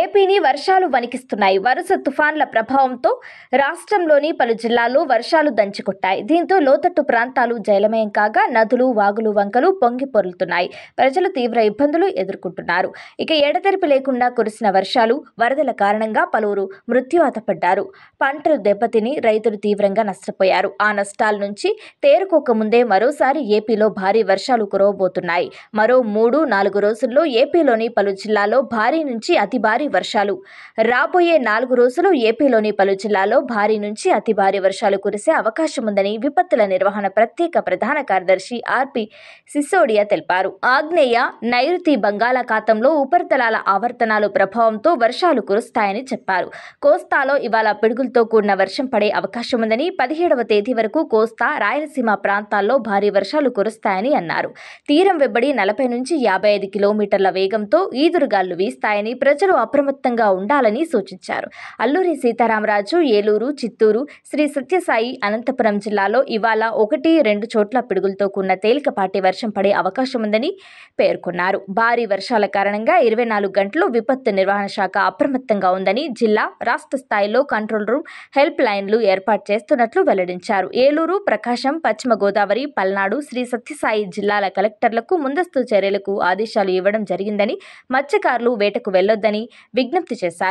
ఏపీని వర్షాలు వణికిస్తున్నాయి వరుస తుఫాన్ల ప్రభావంతో రాష్ట్రంలోని పలు జిల్లాల్లో వర్షాలు దంచుకొట్టాయి దీంతో లోతట్టు ప్రాంతాలు జలమయం కాగా నదులు వాగులు వంకలు పొంగి పొరులుతున్నాయి ప్రజలు తీవ్ర ఇబ్బందులు ఎదుర్కొంటున్నారు ఇక ఎడతెరిపి లేకుండా కురిసిన వర్షాలు వరదల కారణంగా పలువురు మృత్యువాతపడ్డారు పంటలు దెబ్బతిని రైతులు తీవ్రంగా నష్టపోయారు ఆ నష్టాల నుంచి తేరుకోకముందే మరోసారి ఏపీలో భారీ వర్షాలు కురవబోతున్నాయి మరో మూడు నాలుగు రోజుల్లో ఏపీలోని పలు జిల్లాల్లో భారీ నుంచి అతి భారీ వర్షాలు రాబోయే నాలుగు రోజులు ఏపీలోని పలు జిల్లాల్లో భారీ నుంచి అతి భారీ వర్షాలు కురిసే అవకాశం ఉందని విపత్తుల నిర్వహణ ప్రత్యేక ప్రధాన కార్యదర్శి ఆర్పి సిసోడియా తెలిపారు ఆగ్నేయ నైరుతి బంగాళాఖాతంలో ఉపరితలాల ఆవర్తనాలు ప్రభావంతో వర్షాలు కురుస్తాయని చెప్పారు కోస్తాలో ఇవాళ పిడుగులతో కూడిన వర్షం పడే అవకాశం ఉందని పదిహేడవ తేదీ వరకు కోస్తా రాయలసీమ ప్రాంతాల్లో భారీ వర్షాలు కురుస్తాయని అన్నారు తీరం వెబ్బడి నలభై నుంచి యాభై ఐదు కిలోమీటర్ల వేగంతో ఈదురుగాలు వీస్తాయని ప్రజలు అప్రమత్తంగా ఉండాలని సూచించారు అల్లూరి సీతారామరాజు ఏలూరు చిత్తూరు శ్రీ సత్యసాయి అనంతపురం జిల్లాలో ఇవాళ ఒకటి రెండు చోట్ల పిడుగులతో కూడిన తేలికపాటి వర్షం పడే అవకాశం ఉందని పేర్కొన్నారు భారీ వర్షాల కారణంగా ఇరవై నాలుగు గంటలు విపత్తు నిర్వహణ శాఖ అప్రమత్తంగా ఉందని జిల్లా రాష్ట్ర స్థాయిలో కంట్రోల్ రూమ్ హెల్ప్ లైన్లు ఏర్పాటు చేస్తున్నట్లు వెల్లడించారు ఏలూరు ప్రకాశం పశ్చిమ గోదావరి పల్నాడు శ్రీ సత్యసాయి జిల్లాల కలెక్టర్లకు ముందస్తు చర్యలకు ఆదేశాలు ఇవ్వడం జరిగిందని మత్స్యకారులు వేటకు వెళ్లొద్దని విజ్ఞప్తి చేశారు